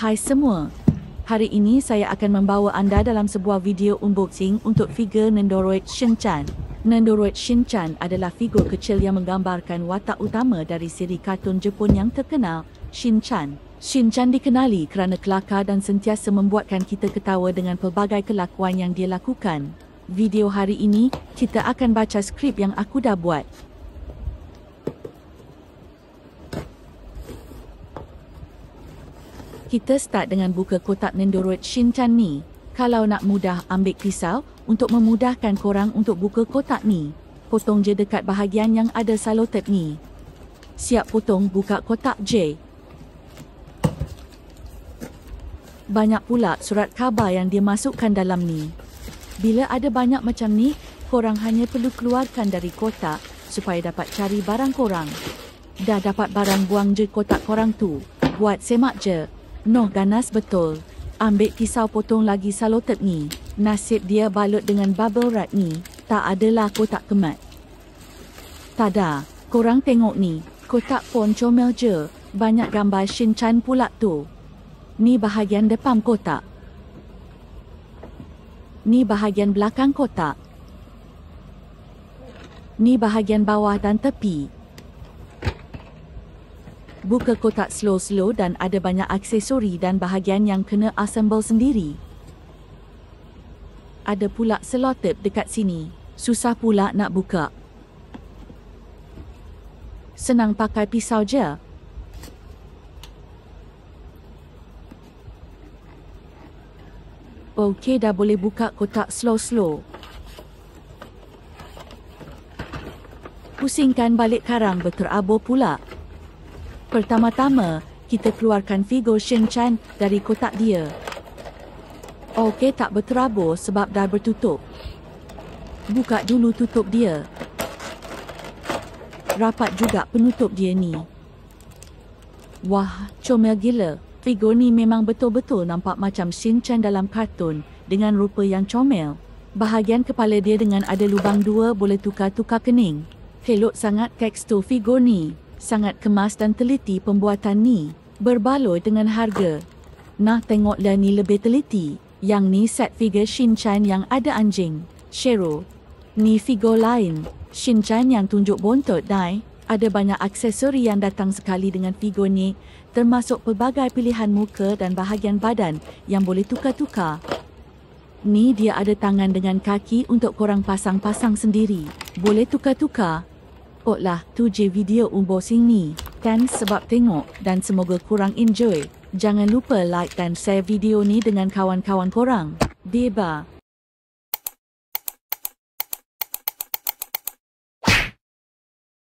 Hai semua. Hari ini saya akan membawa anda dalam sebuah video unboxing untuk figur Nendoroid Shinchan. Nendoroid Shinchan adalah figur kecil yang menggambarkan watak utama dari siri kartun Jepun yang terkenal, Shinchan. Shinchan dikenali kerana kelakar dan sentiasa membuatkan kita ketawa dengan pelbagai kelakuan yang dia lakukan. Video hari ini, kita akan baca skrip yang aku dah buat. kita start dengan buka kotak Nendoroid Shinchan ni. Kalau nak mudah ambil pisau, untuk memudahkan korang untuk buka kotak ni. Potong je dekat bahagian yang ada salotep ni. Siap potong buka kotak J. Banyak pula surat khabar yang dia masukkan dalam ni. Bila ada banyak macam ni, korang hanya perlu keluarkan dari kotak supaya dapat cari barang korang. Dah dapat barang buang je kotak korang tu. Buat semak je. Noh ganas betul. Ambil pisau potong lagi salotet ni. Nasib dia balut dengan bubble wrap ni. Tak adalah kotak kemat. Tada, korang tengok ni. Kotak pon comel je. Banyak gambar Shin Chan pula tu. Ni bahagian depan kotak. Ni bahagian belakang kotak. Ni bahagian bawah dan tepi buka kotak slow-slow dan ada banyak aksesori dan bahagian yang kena assemble sendiri. Ada pula selotip dekat sini. Susah pula nak buka. Senang pakai pisau je. Okey, dah boleh buka kotak slow-slow. Pusingkan balik karang berterabur pula. Pertama-tama, kita keluarkan Figo Shen Chan dari kotak dia. Okey tak berterabur sebab dah bertutup. Buka dulu tutup dia. Rapat juga penutup dia ni. Wah, comel gila. Figo ni memang betul-betul nampak macam Shin Chan dalam kartun dengan rupa yang comel. Bahagian kepala dia dengan ada lubang dua boleh tukar-tukar kening. Helok sangat tekstur Figo ni sangat kemas dan teliti pembuatan ni berbaloi dengan harga. Nah tengok dah ni lebih teliti. Yang ni set figure Shin Chan yang ada anjing, Shero. Ni figure lain, Shin Chan yang tunjuk bontot dai. Ada banyak aksesori yang datang sekali dengan figure ni, termasuk pelbagai pilihan muka dan bahagian badan yang boleh tukar-tukar. Ni dia ada tangan dengan kaki untuk korang pasang-pasang sendiri. Boleh tukar-tukar takutlah tu je video Umbo Sing ni. Kan sebab tengok dan semoga kurang enjoy. Jangan lupa like dan share video ni dengan kawan-kawan korang. Deba.